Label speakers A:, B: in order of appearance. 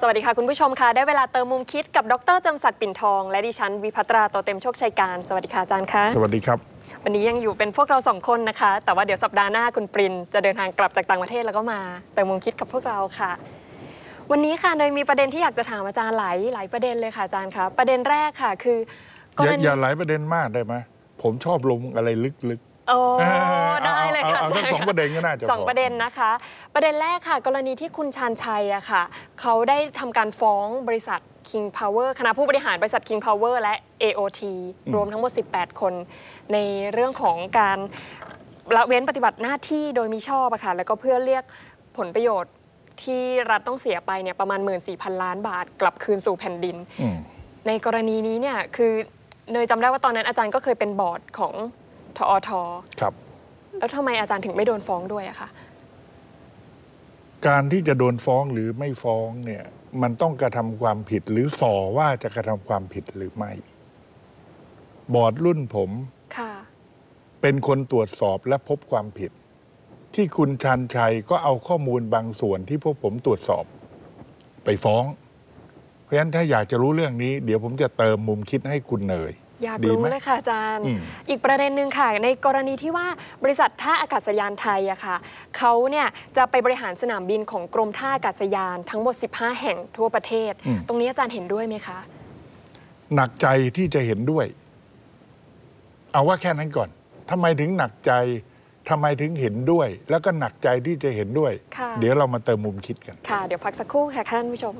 A: สวัสดีค่ะ คุณผู้ชมค่ะได้เวลาเติมมุมคิด กับดรจำศักดิ์ปิ่นทองและดิฉันวิพัตราโตเต็มโชคชัยการสวัสดีค่ะอาจารย์ค่ะสวัสดีครับวันนี้ยังอยู่เป็นพวกเราสองคนนะคะ แต่ว่าเดี๋ยวสัปดาห์หน้าคุณปรินจะเดินทางกลับจากต่างประเทศแล้วก็มาเติมมุมคิดกับพวกเราค่ะ วันนี้ค่ะโดยมีประเด็นที่อยากจะถามอาจารย์หลายหลายประเด็นเลยค่ะอาจารย์ครับประเด็นแรกค่ะคือ
B: อย่าอย่าหลายประเด็นมากได้ไหมผมชอบลงอะไรลึก
A: ๆโอ้ได้เลยค่ะสองป
B: ระเด็นก็น่าจะสองประเด็น
A: นะคะ ประเด็นแรกค่ะ กรณีที่คุณชานชัยอะค่ะ เขาได้ทำการฟ้องบริษัท King Power คณะผู้บริหารบริษัท King Power และ AOT รวมทั้งหมด 18 คน ในเรื่องของการละเว้นปฏิบัติหน้าที่โดยมีชอบอะค่ะแล้วก็เพื่อเรียกผลประโยชน์ที่รัฐต้องเสียไปเนี่ยประมาณ 14,000 ล้านบาท กลับคืนสู่แผ่นดินในกรณีนี้เนี่ยคือเนยจำได้ว่าตอนนั้นอาจารย์ก็เคยเป็นบอร์ดของทอท ครับแล้วทำไม อาจารย์ถึงไม่โดนฟ้องด้วยอะคะ
B: การที่จะโดนฟ้องหรือไม่ฟ้องเนี่ย มันต้องกระทำความผิดหรือส่อ ว่าจะกระทำความผิดหรือไม่ บอร์ดรุ่นผมค่ะ เป็นคนตรวจสอบและพบความผิด ที่คุณชันชัยก็เอาข้อมูลบางส่วนที่พวกผมตรวจสอบ ไปฟ้องเพราะฉะนั้นถ้าอยากจะรู้เรื่องนี้ เดี๋ยวผมจะเติมมุมคิดให้คุณเนย
A: อยากรู้เลยค่ะอาจารย์ อีกประเด็นหนึ่งค่ะในกรณีที่ว่าบริษัทท่าอากาศยานไทยอะค่ะเขาเนี่ยจะไปบริหารสนามบินของกรมท่าอากาศยานทั้งหมด 15 แห่งทั่วประเทศ ตรงนี้อาจารย์เห็นด้วยไหมคะ
B: หนักใจที่จะเห็นด้วย เอาว่าแค่นั้นก่อน ทำไมถึงหนักใจทำไมถึงเห็นด้วย แล้วก็หนักใจที่จะเห็นด้วย เดี๋ยวเรามาเติมมุมคิดกัน
A: ค่ะเดี๋ยวพักสักครู่ค่ะท่านผู้ชม